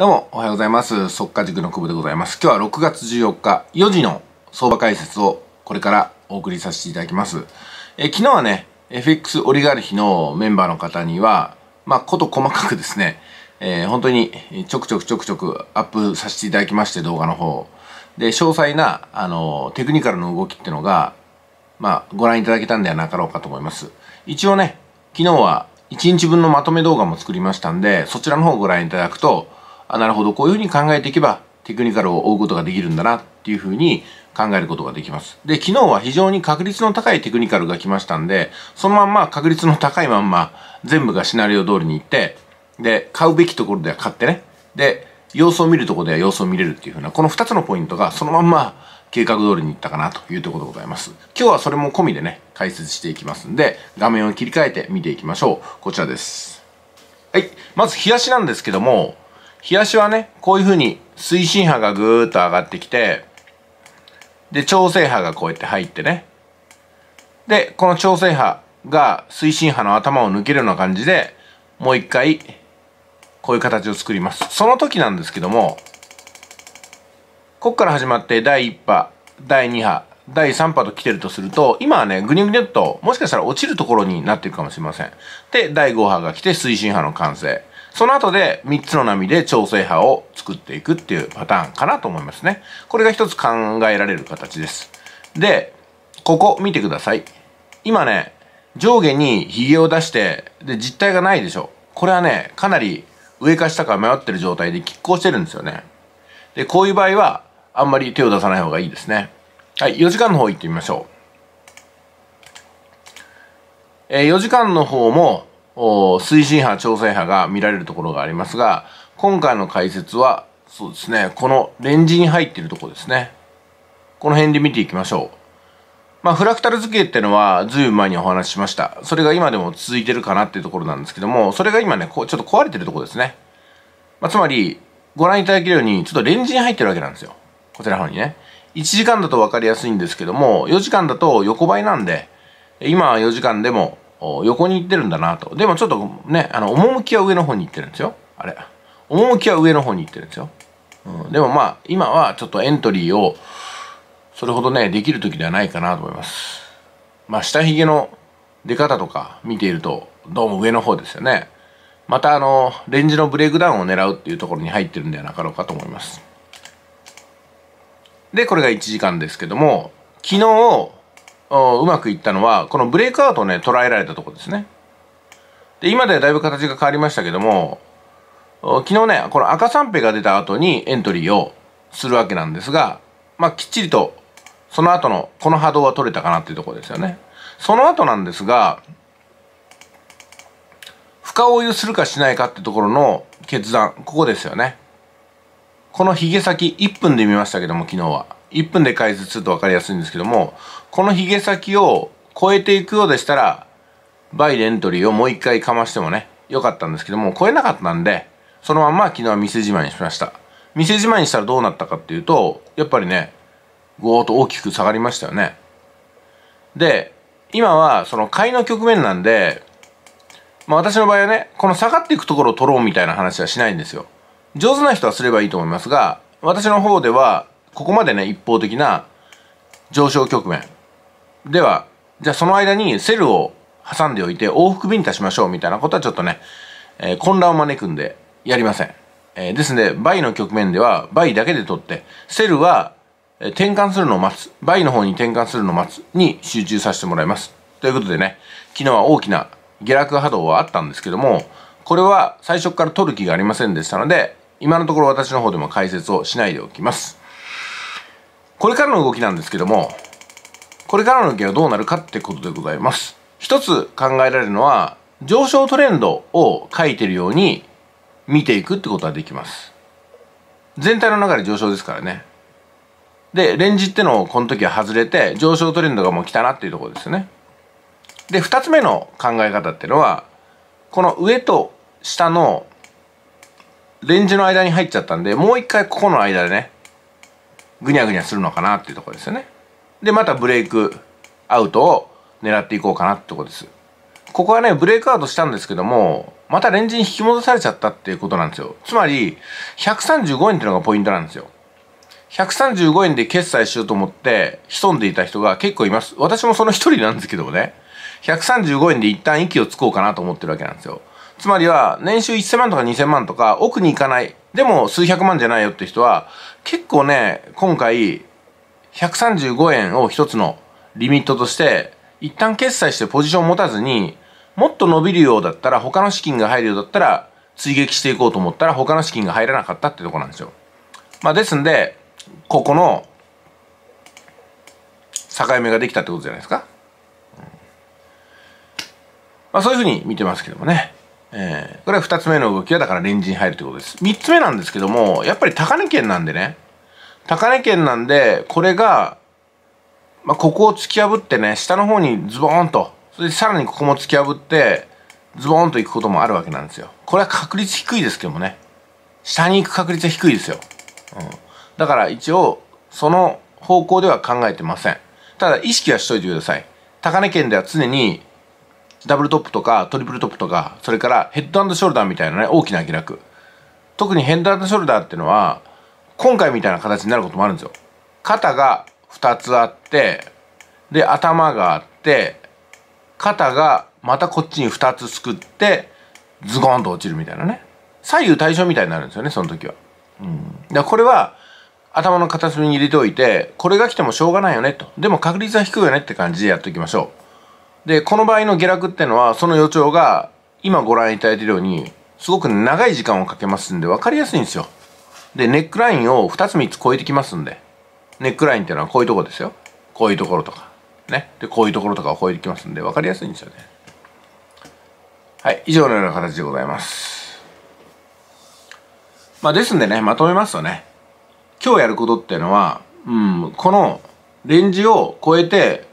どうも、おはようございます。速化塾の久保でございます。今日は6月14日、4時の相場解説をこれからお送りさせていただきます。え昨日はね、FX オリガルヒのメンバーの方には、まあ、こと細かくですね、えー、本当にちょくちょくちょくちょくアップさせていただきまして、動画の方。で、詳細な、あの、テクニカルの動きっていうのが、まあ、ご覧いただけたんではなかろうかと思います。一応ね、昨日は1日分のまとめ動画も作りましたんで、そちらの方をご覧いただくと、あなるほどこういうふうに考えていけばテクニカルを追うことができるんだなっていうふうに考えることができます。で、昨日は非常に確率の高いテクニカルが来ましたんで、そのまんま確率の高いまんま全部がシナリオ通りに行って、で、買うべきところでは買ってね、で、様子を見るところでは様子を見れるっていうふうな、この2つのポイントがそのまんま計画通りに行ったかなというところでございます。今日はそれも込みでね、解説していきますんで、画面を切り替えて見ていきましょう。こちらです。はい。まず、冷やしなんですけども、冷やしはね、こういう風に推進波がぐーっと上がってきて、で、調整波がこうやって入ってね。で、この調整波が推進波の頭を抜けるような感じで、もう一回、こういう形を作ります。その時なんですけども、こっから始まって第1波、第2波、第3波と来てるとすると、今はね、ぐにゅぐにゅっと、もしかしたら落ちるところになってるかもしれません。で、第5波が来て推進波の完成。その後で3つの波で調整波を作っていくっていうパターンかなと思いますね。これが一つ考えられる形です。で、ここ見てください。今ね、上下に髭を出して、で、実体がないでしょ。これはね、かなり上か下か迷ってる状態で拮抗してるんですよね。で、こういう場合は、あんまり手を出さない方がいいですね。はい、4時間の方行ってみましょう。えー、4時間の方も、推進派、調整派が見られるところがありますが、今回の解説は、そうですね、このレンジに入っているところですね。この辺で見ていきましょう。まあ、フラクタル図形っていうのは、ずいぶん前にお話ししました。それが今でも続いてるかなっていうところなんですけども、それが今ね、こう、ちょっと壊れてるところですね。まあ、つまり、ご覧いただけるように、ちょっとレンジに入ってるわけなんですよ。こちらの方にね。1時間だと分かりやすいんですけども、4時間だと横ばいなんで、今は4時間でも横に行ってるんだなと。でもちょっとね、あの、趣は上の方に行ってるんですよ。あれ。趣は上の方に行ってるんですよ。うん、でもまあ、今はちょっとエントリーを、それほどね、できる時ではないかなと思います。まあ、下髭の出方とか見ていると、どうも上の方ですよね。またあの、レンジのブレイクダウンを狙うっていうところに入ってるんではなかろうかと思います。で、これが1時間ですけども、昨日、うまくいったのはこのブレイクアウトをね捉えられたとこですねで今ではだいぶ形が変わりましたけども昨日ねこの赤三平が出た後にエントリーをするわけなんですがまあきっちりとその後のこの波動は取れたかなっていうとこですよねその後なんですが深追いをするかしないかってところの決断ここですよねこの髭先1分で見ましたけども昨日は1分で解説すると分かりやすいんですけどもこのひげ先を超えていくようでしたらバイでエントリーをもう一回かましてもね良かったんですけども超えなかったんでそのまんま昨日は店じまいにしました店じまいにしたらどうなったかっていうとやっぱりねごーっと大きく下がりましたよねで今はその買いの局面なんでまあ私の場合はねこの下がっていくところを取ろうみたいな話はしないんですよ上手な人はすればいいと思いますが私の方ではここまでね、一方的な上昇局面では、じゃあその間にセルを挟んでおいて往復便足しましょうみたいなことはちょっとね、えー、混乱を招くんでやりません。えー、ですので、イの局面では倍だけで取って、セルは転換するのを待つ、倍の方に転換するのを待つに集中させてもらいます。ということでね、昨日は大きな下落波動はあったんですけども、これは最初から取る気がありませんでしたので、今のところ私の方でも解説をしないでおきます。これからの動きなんですけども、これからの動きはどうなるかってことでございます。一つ考えられるのは、上昇トレンドを書いてるように見ていくってことはできます。全体の中で上昇ですからね。で、レンジってのをこの時は外れて、上昇トレンドがもう来たなっていうところですよね。で、二つ目の考え方っていうのは、この上と下のレンジの間に入っちゃったんで、もう一回ここの間でね、ぐにゃぐにゃするのかなっていうところですよね。で、またブレイクアウトを狙っていこうかなってことです。ここはね、ブレイクアウトしたんですけども、またレンジに引き戻されちゃったっていうことなんですよ。つまり、135円っていうのがポイントなんですよ。135円で決済しようと思って潜んでいた人が結構います。私もその一人なんですけどもね。135円で一旦息をつこうかなと思ってるわけなんですよ。つまりは、年収1000万とか2000万とか、奥に行かないでも数百万じゃないよって人は結構ね今回135円を一つのリミットとして一旦決済してポジション持たずにもっと伸びるようだったら他の資金が入るようだったら追撃していこうと思ったら他の資金が入らなかったってとこなんですよ。まあですんでここの境目ができたってことじゃないですか。まあそういうふうに見てますけどもね。えー、これは二つ目の動きはだからレンジに入るということです。三つ目なんですけども、やっぱり高値圏なんでね、高値圏なんで、これが、まあ、ここを突き破ってね、下の方にズボーンと、それでさらにここも突き破って、ズボーンと行くこともあるわけなんですよ。これは確率低いですけどもね、下に行く確率は低いですよ。うん、だから一応、その方向では考えてません。ただ意識はしといてください。高値圏では常にダブルトップとかトリプルトップとかそれからヘッドショルダーみたいなね大きな開き特にヘッドショルダーっていうのは今回みたいな形になることもあるんですよ肩が2つあってで頭があって肩がまたこっちに2つすくってズゴンと落ちるみたいなね左右対称みたいになるんですよねその時は、うん、だこれは頭の片隅に入れておいてこれが来てもしょうがないよねとでも確率は低いよねって感じでやっておきましょうでこの場合の下落っていうのはその予兆が今ご覧いただいているようにすごく長い時間をかけますんでわかりやすいんですよでネックラインを2つ3つ超えてきますんでネックラインっていうのはこういうとこですよこういうところとかねでこういうところとかを超えてきますんでわかりやすいんですよねはい以上のような形でございますまあですんでねまとめますとね今日やることっていうのはうんこのレンジを超えて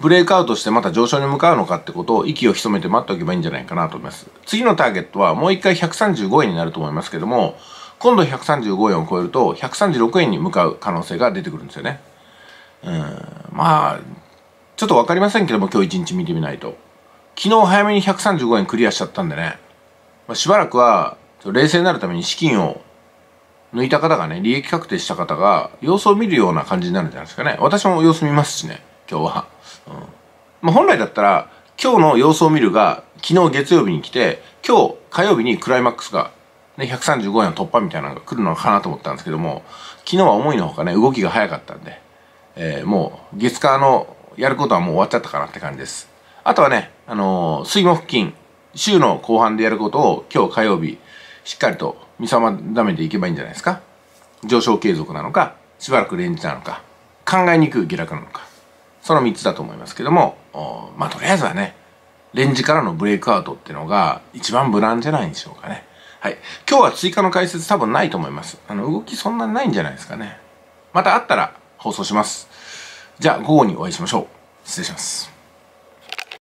ブレイクアウトしてまた上昇に向かうのかってことを息を潜めて待っておけばいいんじゃないかなと思います。次のターゲットはもう一回135円になると思いますけども、今度135円を超えると136円に向かう可能性が出てくるんですよね。うん、まあ、ちょっとわかりませんけども今日一日見てみないと。昨日早めに135円クリアしちゃったんでね、まあ、しばらくは冷静になるために資金を抜いた方がね、利益確定した方が様子を見るような感じになるんじゃないですかね。私も様子見ますしね。今日は、うんまあ、本来だったら今日の様子を見るが昨日月曜日に来て今日火曜日にクライマックスが、ね、135円の突破みたいなのが来るのかなと思ったんですけども昨日は思いのほかね動きが早かったんで、えー、もう月火のやることはもう終わっちゃったかなって感じですあとはね、あのー、水木付近週の後半でやることを今日火曜日しっかりと見定めていけばいいんじゃないですか上昇継続なのかしばらくレンジなのか考えにくい下落なのかその3つだと思いますけども、まあとりあえずはね、レンジからのブレイクアウトっていうのが一番無難じゃないんでしょうかね。はい。今日は追加の解説多分ないと思います。あの、動きそんなにないんじゃないですかね。またあったら放送します。じゃあ午後にお会いしましょう。失礼します。